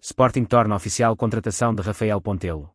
Sporting torna oficial contratação de Rafael Pontelo.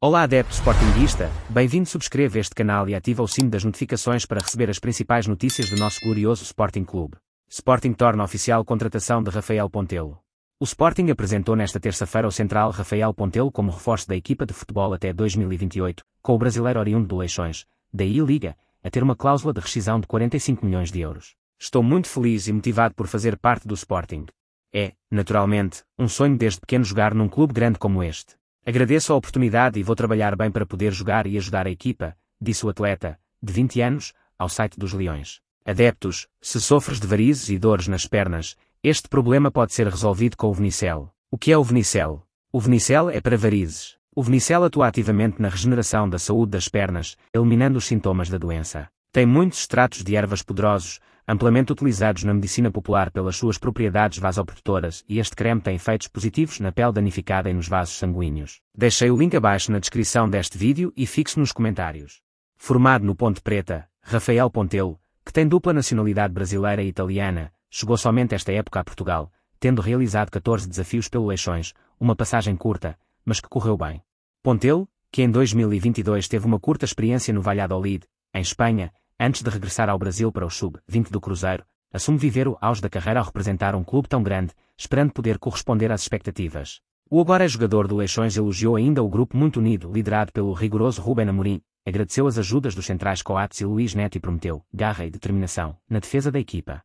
Olá adepto Sportingista, bem-vindo subscreve este canal e ativa o sino das notificações para receber as principais notícias do nosso glorioso Sporting Clube. Sporting torna oficial contratação de Rafael Pontelo. O Sporting apresentou nesta terça-feira o central Rafael Pontelo como reforço da equipa de futebol até 2028, com o brasileiro oriundo do Leixões, da I-Liga, a ter uma cláusula de rescisão de 45 milhões de euros. Estou muito feliz e motivado por fazer parte do Sporting. É, naturalmente, um sonho desde pequeno jogar num clube grande como este. Agradeço a oportunidade e vou trabalhar bem para poder jogar e ajudar a equipa, disse o atleta, de 20 anos, ao site dos Leões. Adeptos, se sofres de varizes e dores nas pernas, este problema pode ser resolvido com o Venicel. O que é o Venicel? O Venicel é para varizes. O Venicel atua ativamente na regeneração da saúde das pernas, eliminando os sintomas da doença. Tem muitos extratos de ervas poderosos, amplamente utilizados na medicina popular pelas suas propriedades vasoprotetoras e este creme tem efeitos positivos na pele danificada e nos vasos sanguíneos. Deixei o link abaixo na descrição deste vídeo e fixe nos comentários. Formado no Ponte Preta, Rafael Pontelo, que tem dupla nacionalidade brasileira e italiana, chegou somente esta época a Portugal, tendo realizado 14 desafios pelo Leixões, uma passagem curta, mas que correu bem. Pontelo, que em 2022 teve uma curta experiência no Valladolid, em Espanha, Antes de regressar ao Brasil para o Sub-20 do Cruzeiro, assume viver o auge da carreira ao representar um clube tão grande, esperando poder corresponder às expectativas. O agora jogador do Leixões elogiou ainda o grupo muito unido, liderado pelo rigoroso Ruben Amorim, agradeceu as ajudas dos centrais Coates e Luiz Neto e prometeu garra e determinação na defesa da equipa.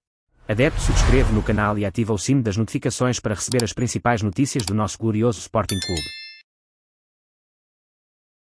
Adepto subscreve no canal e ativa o sino das notificações para receber as principais notícias do nosso glorioso Sporting Clube.